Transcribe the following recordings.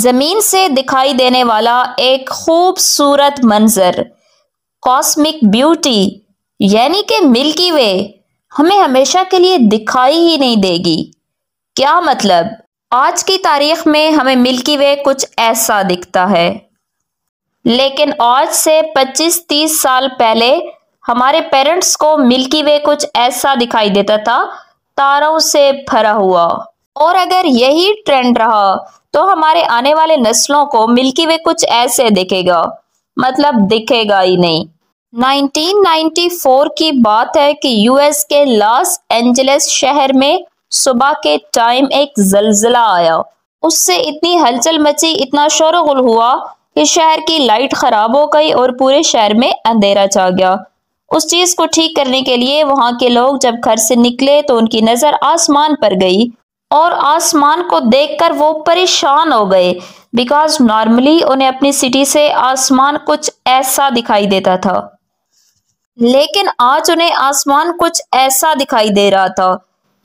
जमीन से दिखाई देने वाला एक खूबसूरत मंजर कॉस्मिक ब्यूटी यानी कि मिल्की वे हमें हमेशा के लिए दिखाई ही नहीं देगी क्या मतलब आज की तारीख में हमें मिल्की वे कुछ ऐसा दिखता है लेकिन आज से 25-30 साल पहले हमारे पेरेंट्स को मिल्की वे कुछ ऐसा दिखाई देता था तारों से भरा हुआ और अगर यही ट्रेंड रहा तो हमारे आने वाले नस्लों को मिल्की वे कुछ ऐसे दिखेगा मतलब दिखेगा ही नहीं 1994 की बात है कि यूएस के लॉस एंजलिस शहर में सुबह के टाइम एक जलजिला आया उससे इतनी हलचल मची इतना शोरगुल हुआ कि शहर की लाइट खराब हो गई और पूरे शहर में अंधेरा छा गया उस चीज को ठीक करने के लिए वहां के लोग जब घर से निकले तो उनकी नजर आसमान पर गई और आसमान को देखकर वो परेशान हो गए बिकॉज नॉर्मली उन्हें अपनी सिटी से आसमान कुछ ऐसा दिखाई देता था लेकिन आज उन्हें आसमान कुछ ऐसा दिखाई दे रहा था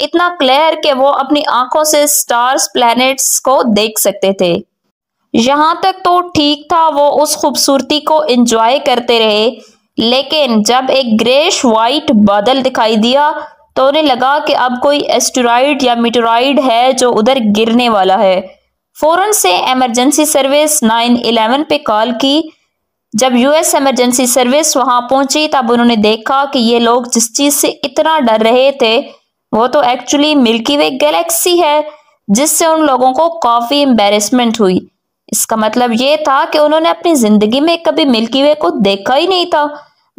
इतना क्लियर कि वो अपनी आंखों से स्टार्स प्लैनेट्स को देख सकते थे यहां तक तो ठीक था वो उस खूबसूरती को एंजॉय करते रहे लेकिन जब एक ग्रेश वाइट बादल दिखाई दिया तो उन्हें लगा कि अब कोई एस्टोराइड या मीटोराइड है जो उधर गिरने वाला है फौरन से एमरजेंसी सर्विस 911 पे कॉल की जब यूएस एमरजेंसी सर्विस वहां पहुंची तब उन्होंने देखा कि ये लोग जिस चीज से इतना डर रहे थे वो तो एक्चुअली मिल्की वे गैलेक्सी है जिससे उन लोगों को काफ़ी एम्बेरसमेंट हुई इसका मतलब ये था कि उन्होंने अपनी ज़िंदगी में कभी मिल्की वे को देखा ही नहीं था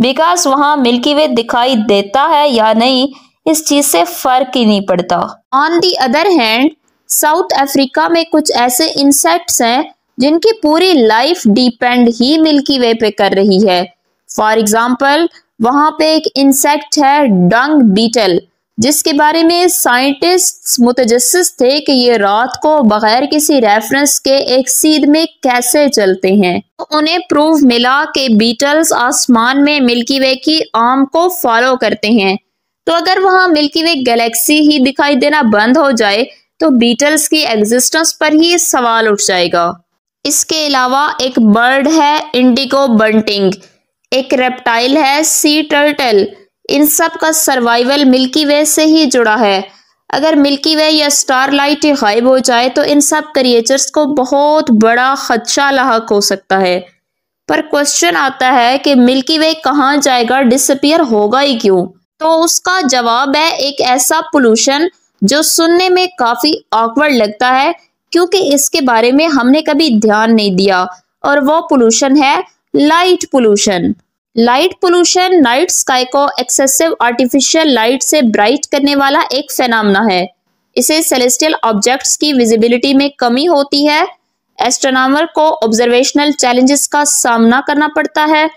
बिकॉज वहां मिल्की वे दिखाई देता है या नहीं इस चीज से फर्क ही नहीं पड़ता on the other hand South Africa में कुछ ऐसे इंसेक्ट्स हैं जिनकी पूरी लाइफ डिपेंड ही मिल्की वे पे कर रही है फॉर एग्जाम्पल वहां पे एक इंसेक्ट है डंग बीटल जिसके बारे में साइंटिस्ट मुतजस थे कि ये रात को बगैर किसी रेफरेंस के एक सीध में कैसे चलते हैं तो उन्हें प्रूफ मिला कि बीटल्स आसमान में मिल्की वे की आम को फॉलो करते हैं तो अगर वहां मिल्की वे गैलेक्सी ही दिखाई देना बंद हो जाए तो बीटल्स की एग्जिस्टेंस पर ही सवाल उठ जाएगा इसके अलावा एक बर्ड है इंडिगो बंटिंग एक रेप्टाइल है सी टर्टल इन सब का सर्वाइवल मिल्की वे से ही जुड़ा है अगर मिल्की वे या स्टार लाइट गायब हो जाए तो इन सब क्रिएचर्स को बहुत बड़ा खदशा लाक हो सकता है पर क्वेश्चन आता है कि मिल्की वे कहाँ जाएगा डिसअपियर होगा ही क्यों तो उसका जवाब है एक ऐसा पोल्यूशन जो सुनने में काफी ऑकवर्ड लगता है क्योंकि इसके बारे में हमने कभी ध्यान नहीं दिया और वो पोल्यूशन है light pollution light pollution night sky को एक्सेसिव आर्टिफिशियल लाइट से ब्राइट करने वाला एक फेनामना है इसे सेलेस्टियल ऑब्जेक्ट्स की विजिबिलिटी में कमी होती है एस्ट्रोनॉमर को ऑब्जर्वेशनल चैलेंजेस का सामना करना पड़ता है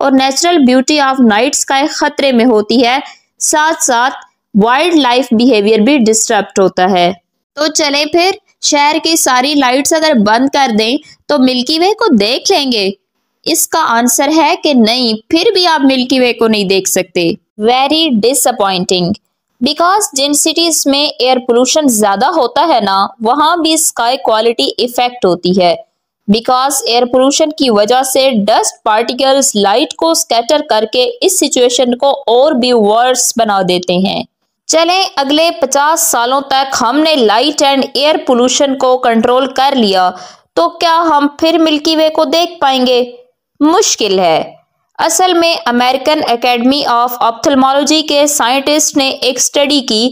और natural beauty of night sky खतरे में होती है साथ साथ वाइल्ड लाइफ बिहेवियर भी डिस्टर्ब होता है तो चले फिर शहर की सारी लाइट्स अगर बंद कर दें तो मिल्की वे को देख लेंगे इसका आंसर है कि नहीं फिर भी आप मिल्की वे को नहीं देख सकते वेरी डिसअपॉइंटिंग बिकॉज जिन सिटीज में एयर पोल्यूशन ज्यादा होता है ना वहां भी स्काई क्वालिटी इफेक्ट होती है बिकॉज एयर पोल्यूशन की वजह से डस्ट पार्टिकल्स लाइट को स्कैटर करके इस सिचुएशन को और भी वर्स बना देते हैं चलें अगले 50 सालों तक हमने लाइट एंड एयर पोल्यूशन को कंट्रोल कर लिया तो क्या हम फिर मिल्की वे को देख पाएंगे मुश्किल है असल में अमेरिकन एकेडमी ऑफ ऑप्थलमोलॉजी के साइंटिस्ट ने एक स्टडी की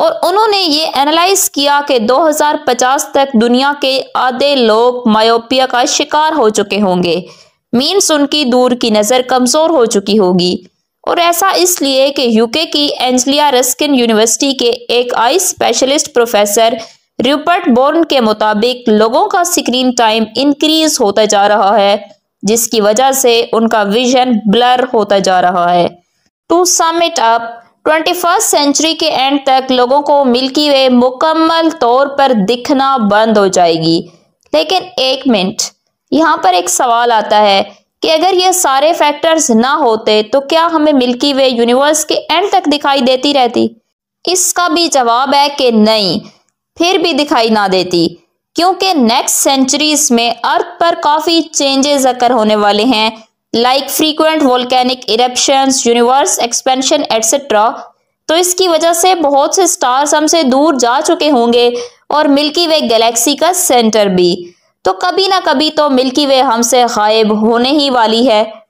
और उन्होंने ये एनालाइज किया कि 2050 तक दुनिया के आधे लोग मायोपिया का शिकार हो चुके होंगे मीन्स उनकी दूर की नज़र कमज़ोर हो चुकी होगी और ऐसा इसलिए कि यूके की एंजलिया रस्किन यूनिवर्सिटी के एक eye specialist professor Rupert Bourne के मुताबिक लोगों का स्क्रीन टाइम इंक्रीज होता जा रहा है जिसकी वजह से उनका विजन ब्लर होता जा रहा है to sum it up twenty first century के एंड तक लोगों को मिल्की वे मुकम्मल तौर पर दिखना बंद हो जाएगी लेकिन एक मिनट यहाँ पर एक सवाल आता है कि अगर ये सारे फैक्टर्स ना होते तो क्या हमें मिल्की वे यूनिवर्स के एंड तक दिखाई देती रहती इसका भी जवाब है कि नहीं फिर भी दिखाई ना देती क्योंकि नेक्स्ट सेंचुरीज में अर्थ पर काफ़ी चेंजेस अकर होने वाले हैं like frequent volcanic eruption universe expansion etcetera तो इसकी वजह से बहुत से स्टार्स हमसे दूर जा चुके होंगे और मिल्की वे गैलेक्सी का सेंटर भी तो कभी ना कभी तो मिल्की वे हमसे गायब होने ही वाली है